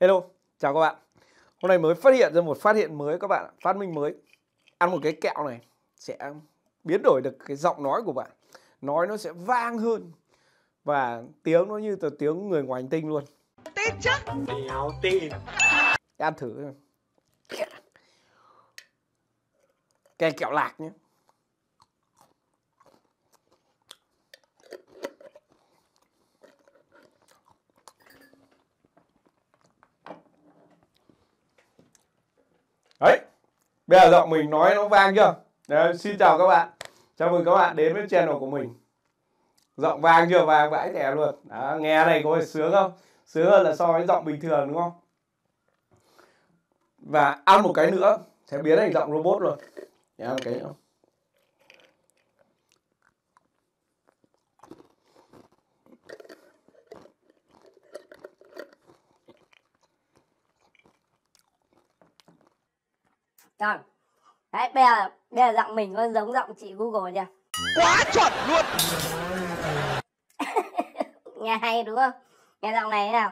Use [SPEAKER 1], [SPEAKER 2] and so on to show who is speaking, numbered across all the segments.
[SPEAKER 1] Hello, chào các bạn Hôm nay mới phát hiện ra một phát hiện mới các bạn Phát minh mới Ăn một cái kẹo này sẽ biến đổi được cái giọng nói của bạn Nói nó sẽ vang hơn Và tiếng nó như từ tiếng người ngoài hành tinh luôn Tin chắc Đéo tin Ăn thử Cái kẹo lạc nhé đấy bây giờ giọng mình nói nó vang chưa đấy, xin chào các bạn chào mừng các bạn đến với channel của mình giọng vang chưa vang vãi tẻ luôn Đó, nghe này có phải sướng không sướng hơn là so với giọng bình thường đúng không và ăn một cái nữa sẽ biến thành giọng robot luôn nghe một cái nữa Rồi. Đấy, bây giờ, bây giờ giọng mình có giống giọng chị Google chưa? Quá chuẩn luôn! Nghe hay đúng không? Nghe giọng này thế nào?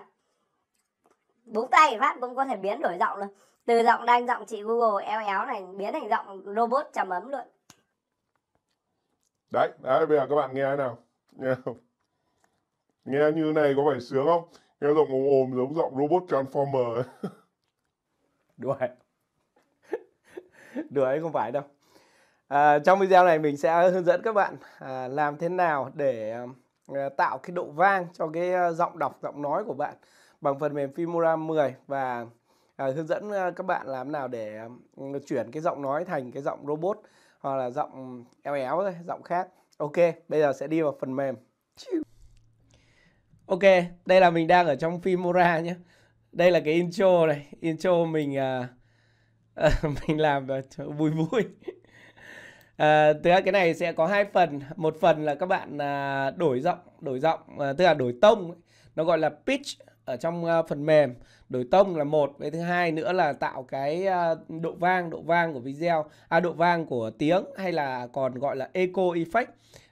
[SPEAKER 1] Búng tay phát cũng có thể biến đổi giọng luôn. Từ giọng đang giọng chị Google eo éo này biến thành giọng robot trầm ấm luôn. Đấy, đấy, bây giờ các bạn nghe thế nào? Nghe không? Nghe như này có phải sướng không? Nghe giọng ồm ồm giống giọng robot Transformer. đúng rồi. đùa ấy không phải đâu à, trong video này mình sẽ hướng dẫn các bạn à, làm thế nào để à, tạo cái độ vang cho cái à, giọng đọc giọng nói của bạn bằng phần mềm Filmora 10 và à, hướng dẫn à, các bạn làm nào để à, chuyển cái giọng nói thành cái giọng robot hoặc là giọng éo éo thôi, giọng khác ok bây giờ sẽ đi vào phần mềm ok đây là mình đang ở trong Filmora nhé đây là cái intro này intro mình uh, Ờ, mình làm là vui vui à, thực ra cái này sẽ có hai phần một phần là các bạn à, đổi giọng đổi giọng à, tức là đổi tông nó gọi là pitch ở trong à, phần mềm đổi tông là một với thứ hai nữa là tạo cái độ vang độ vang của video à độ vang của tiếng hay là còn gọi là echo effect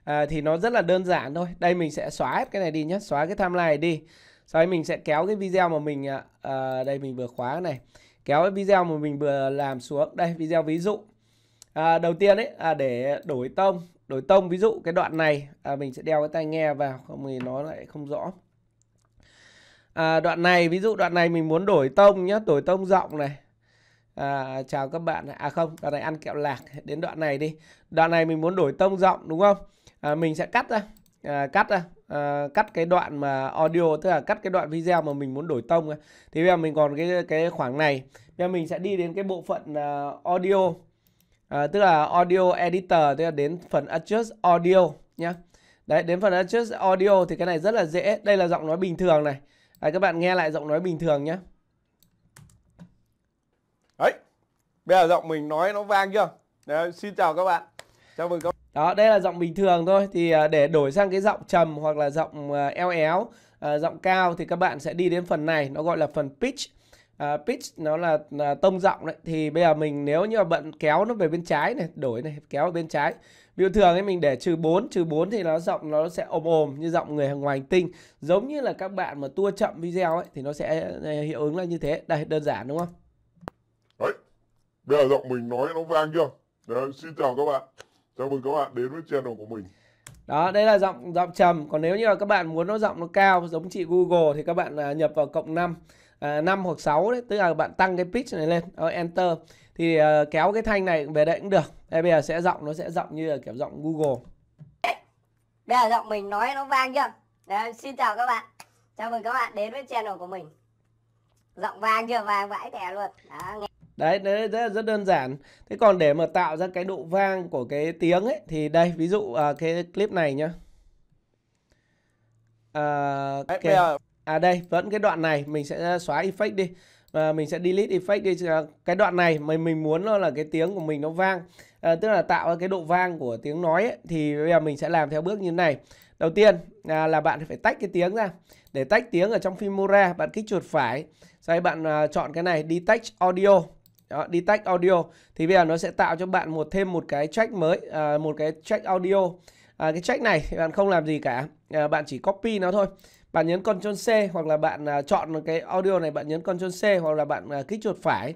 [SPEAKER 1] à, thì nó rất là đơn giản thôi đây mình sẽ xóa hết cái này đi nhé xóa cái timeline này đi sau đấy mình sẽ kéo cái video mà mình uh, đây mình vừa khóa này kéo cái video mà mình vừa làm xuống đây video ví dụ à, đầu tiên ấy à, để đổi tông đổi tông ví dụ cái đoạn này à, mình sẽ đeo cái tai nghe vào không thì nó lại không rõ à, đoạn này ví dụ đoạn này mình muốn đổi tông nhé đổi tông rộng này à, chào các bạn à không đoạn này ăn kẹo lạc đến đoạn này đi đoạn này mình muốn đổi tông rộng đúng không à, mình sẽ cắt ra à, cắt ra à, cắt cái đoạn mà audio tức là cắt cái đoạn video mà mình muốn đổi tông ấy. thì bây giờ mình còn cái cái khoảng này bây giờ mình sẽ đi đến cái bộ phận uh, audio à, tức là audio editor tức là đến phần adjust audio nhé đấy đến phần adjust audio thì cái này rất là dễ đây là giọng nói bình thường này à, các bạn nghe lại giọng nói bình thường nhé đấy bây giờ giọng mình nói nó vang chưa đấy, xin chào các bạn chào mừng các đó, đây là giọng bình thường thôi thì à, để đổi sang cái giọng trầm hoặc là giọng à, eo éo, à, giọng cao thì các bạn sẽ đi đến phần này, nó gọi là phần pitch. pitch nó là, tông giọng đấy thì bây giờ mình nếu như mà bận kéo nó về bên trái này, đổi này, kéo về bên trái. Ví thường ấy mình để trừ 4, trừ 4 thì nó giọng nó sẽ ồm ồm như giọng người ngoài hành tinh. Giống như là các bạn mà tua chậm video ấy thì nó sẽ hiệu ứng là như thế. Đây, đơn giản đúng không? Đấy. Bây giờ giọng mình nói nó vang chưa? Đấy, xin chào các bạn. Chào mừng các bạn đến với channel của mình. Đó, đây là giọng giọng trầm. Còn nếu như là các bạn muốn nó giọng nó cao giống chị Google thì các bạn à, nhập vào cộng 5 à, 5 hoặc 6 đấy, tức là bạn tăng cái pitch này lên, ờ, enter thì ờ, kéo cái thanh này về đây cũng được. Đây bây giờ sẽ giọng nó sẽ giọng như là kiểu giọng Google. Bây giờ giọng mình nói nó vang chưa? Đấy, xin chào các bạn. Chào mừng các bạn đến với channel của mình. Giọng vang chưa? Vang vãi tè luôn. Đó, nghe Đấy, đấy, rất, rất đơn giản. Thế còn để mà tạo ra cái độ vang của cái tiếng ấy thì đây, ví dụ à, cái clip này nhá. À, okay. à đây, vẫn cái đoạn này mình sẽ xóa effect đi. À, mình sẽ delete effect đi. Ờ, cái đoạn này mình mình muốn nó là cái tiếng của mình nó vang. À, tức là tạo ra cái độ vang của tiếng nói ấy thì bây giờ mình sẽ làm theo bước như thế này. Đầu tiên à, là bạn phải tách cái tiếng ra. Để tách tiếng ở trong Filmora, bạn kích chuột phải. Sau đấy bạn à, chọn cái này Detach Audio đó, detect audio thì bây giờ nó sẽ tạo cho bạn một thêm một cái track mới à, một cái track audio à, cái track này bạn không làm gì cả à, bạn chỉ copy nó thôi bạn nhấn Ctrl C hoặc là bạn à, chọn cái audio này bạn nhấn Ctrl C hoặc là bạn à, kích chuột phải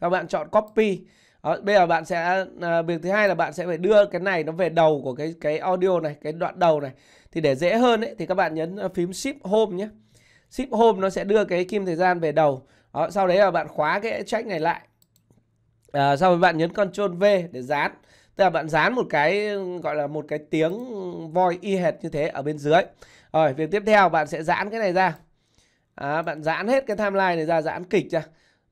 [SPEAKER 1] và bạn chọn copy đó, bây giờ bạn sẽ à, việc thứ hai là bạn sẽ phải đưa cái này nó về đầu của cái cái audio này cái đoạn đầu này thì để dễ hơn ấy, thì các bạn nhấn à, phím shift home nhé shift home nó sẽ đưa cái kim thời gian về đầu đó, sau đấy là bạn khóa cái track này lại à, sau đó bạn nhấn Ctrl V để dán tức là bạn dán một cái gọi là một cái tiếng voi y hệt như thế ở bên dưới rồi việc tiếp theo bạn sẽ dán cái này ra à, bạn dán hết cái timeline này ra dán kịch ra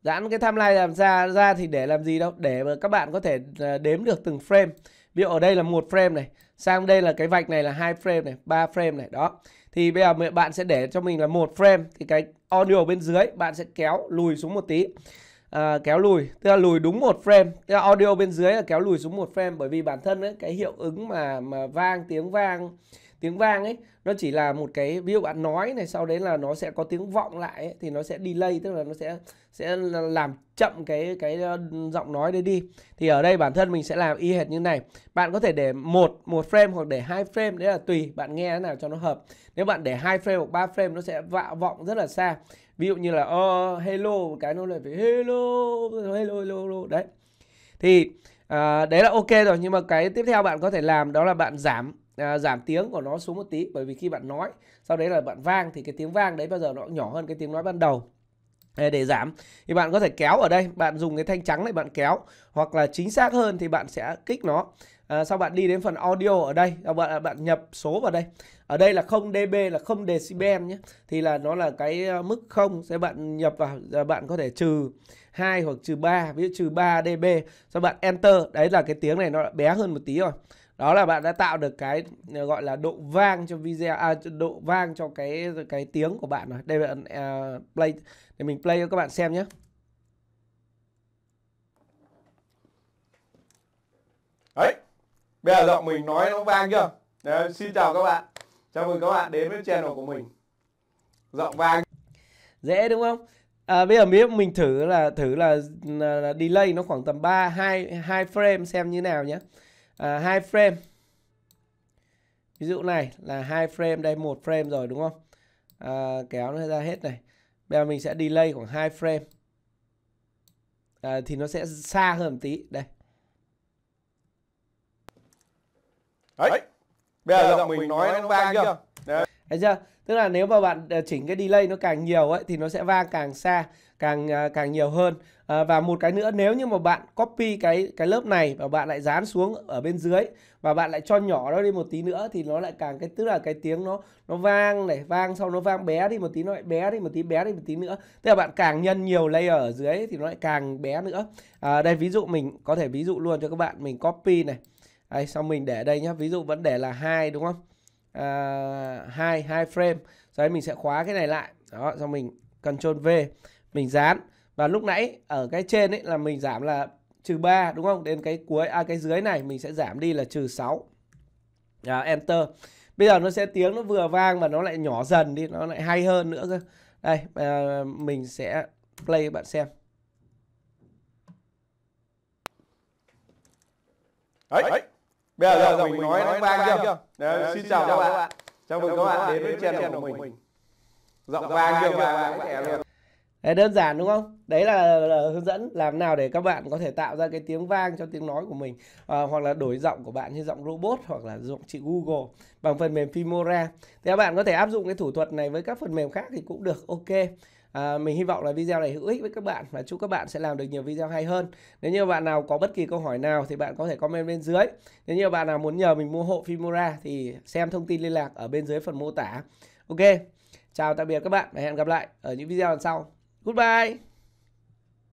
[SPEAKER 1] dán cái timeline làm ra ra thì để làm gì đâu để mà các bạn có thể ờ, đếm được từng frame ví dụ ở đây là một frame này sang đây là cái vạch này là hai frame này ba frame này đó thì bây giờ bạn sẽ để cho mình là một frame thì cái audio bên dưới bạn sẽ kéo lùi xuống một tí à, kéo lùi tức là lùi đúng một frame tức là audio bên dưới là kéo lùi xuống một frame bởi vì bản thân ấy, cái hiệu ứng mà mà vang tiếng vang tiếng vang ấy nó chỉ là một cái ví dụ bạn nói này sau đấy là nó sẽ có tiếng vọng lại ấy, thì nó sẽ delay tức là nó sẽ sẽ làm chậm cái cái ờ, giọng nói đấy đi thì ở đây bản thân mình sẽ làm y hệt như này bạn có thể để một một frame hoặc để hai frame đấy là tùy bạn nghe thế nào cho nó hợp nếu bạn để hai frame hoặc ba frame nó sẽ vạ vọng rất là xa ví dụ như là oh, hello cái nó lại phải hello hello hello, hello. đấy thì à, đấy là ok rồi nhưng mà cái tiếp theo bạn có thể làm đó là bạn giảm à, giảm tiếng của nó xuống một tí bởi vì khi bạn nói sau đấy là bạn vang thì cái tiếng vang đấy bao giờ nó nhỏ hơn cái tiếng nói ban đầu để giảm thì bạn có thể kéo ở đây bạn dùng cái thanh trắng này bạn kéo hoặc là chính xác hơn thì bạn sẽ kích nó à, sau bạn đi đến phần audio ở đây à, bạn bạn nhập số vào đây ở đây là 0 dB là 0 decibel nhé thì là nó là cái ờ, mức không sẽ bạn nhập vào ờ, bạn có thể trừ 2 hoặc trừ 3 ví dụ trừ 3 dB sau bạn enter đấy là cái tiếng này nó bé hơn một tí rồi đó là bạn đã tạo được cái gọi là độ vang cho video à, độ vang cho cái cái tiếng của bạn rồi đây bạn uh, play để mình play cho các bạn xem nhé ấy bây giờ giọng mình nói nó vang chưa Đấy, xin chào các bạn chào mừng các bạn đến với channel của mình giọng vang dễ đúng không à, bây giờ biết mình thử là thử là, là, là delay nó khoảng tầm 3 2 2 frame xem như nào nhé à, 2 frame ví dụ này là hai frame đây một frame rồi đúng không à, kéo nó ra hết này bây giờ mình sẽ delay khoảng hai frame à, thì nó sẽ xa hơn một tí đây bây giờ giọng mình nói nó vang chưa thấy chưa tức là nếu mà bạn ờ, chỉnh cái delay nó càng nhiều ấy thì nó sẽ vang càng xa càng ờ, càng nhiều hơn à, và một cái nữa nếu như mà bạn copy cái cái lớp này và bạn lại dán xuống ở bên dưới và bạn lại cho nhỏ nó đi một tí nữa thì nó lại càng cái tức là cái tiếng nó nó vang này vang sau nó vang bé đi một tí nó lại bé đi một tí bé đi một tí nữa tức là bạn càng nhân nhiều layer ở dưới thì nó lại càng bé nữa à, đây ví dụ mình có thể ví dụ luôn cho các bạn mình copy này Đấy, xong mình để đây nhá ví dụ vẫn để là hai đúng không à, hai 2 frame rồi mình sẽ khóa cái này lại đó xong mình Ctrl V mình dán và lúc nãy ở cái trên ấy là mình giảm là trừ 3 đúng không đến cái cuối à cái dưới này mình sẽ giảm đi là trừ 6 à, Enter bây giờ nó sẽ tiếng nó vừa vang và nó lại nhỏ dần đi nó lại hay hơn nữa cơ đây à, mình sẽ play bạn xem ấy, ấy bây giờ giọng mình nói nó vang chưa Đấy, xin chào các bạn chào mừng các bạn đến với channel của mình giọng vang chưa các bạn luôn Đấy, đơn giản đúng không? Đấy là, là hướng dẫn làm nào để các bạn có thể tạo ra cái tiếng vang cho tiếng nói của mình à, hoặc là đổi giọng của bạn như giọng robot hoặc là giọng chị Google bằng phần mềm Filmora. Thì các bạn có thể áp dụng cái thủ thuật này với các phần mềm khác thì cũng được. Ok à, mình hy vọng là video này hữu ích với các bạn và chúc các bạn sẽ làm được nhiều video hay hơn nếu như bạn nào có bất kỳ câu hỏi nào thì bạn có thể comment bên dưới nếu như bạn nào muốn nhờ mình mua hộ Fimura thì xem thông tin liên lạc ở bên dưới phần mô tả ok chào tạm biệt các bạn và hẹn gặp lại ở những video lần sau goodbye